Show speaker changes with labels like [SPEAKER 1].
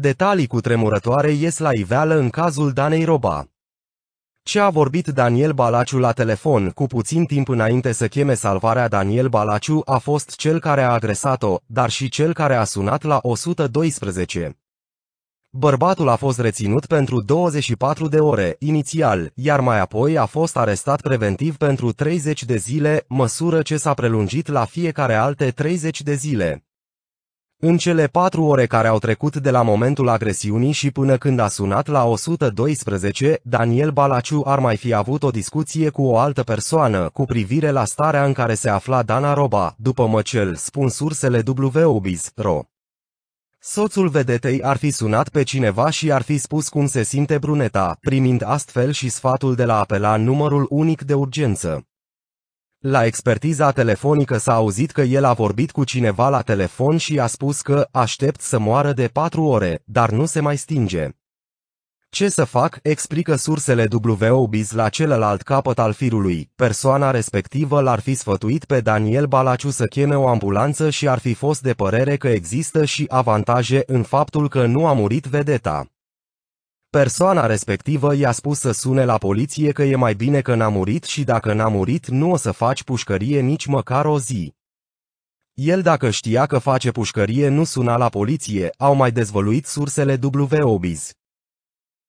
[SPEAKER 1] Detalii cu tremurătoare ies la iveală în cazul Danei Roba. Ce a vorbit Daniel Balaciu la telefon cu puțin timp înainte să cheme salvarea Daniel Balaciu a fost cel care a agresat-o, dar și cel care a sunat la 112. Bărbatul a fost reținut pentru 24 de ore inițial, iar mai apoi a fost arestat preventiv pentru 30 de zile, măsură ce s-a prelungit la fiecare alte 30 de zile. În cele patru ore care au trecut de la momentul agresiunii și până când a sunat la 112, Daniel Balaciu ar mai fi avut o discuție cu o altă persoană cu privire la starea în care se afla Dana Roba, după măcel, spun sursele WBIS.ro. Soțul vedetei ar fi sunat pe cineva și ar fi spus cum se simte bruneta, primind astfel și sfatul de la apela numărul unic de urgență. La expertiza telefonică s-a auzit că el a vorbit cu cineva la telefon și a spus că aștept să moară de patru ore, dar nu se mai stinge. Ce să fac, explică sursele WOBIS la celălalt capăt al firului. Persoana respectivă l-ar fi sfătuit pe Daniel Balaciu să cheme o ambulanță și ar fi fost de părere că există și avantaje în faptul că nu a murit vedeta. Persoana respectivă i-a spus să sune la poliție că e mai bine că n-a murit și dacă n-a murit nu o să faci pușcărie nici măcar o zi. El dacă știa că face pușcărie nu suna la poliție, au mai dezvăluit sursele WOBIZ.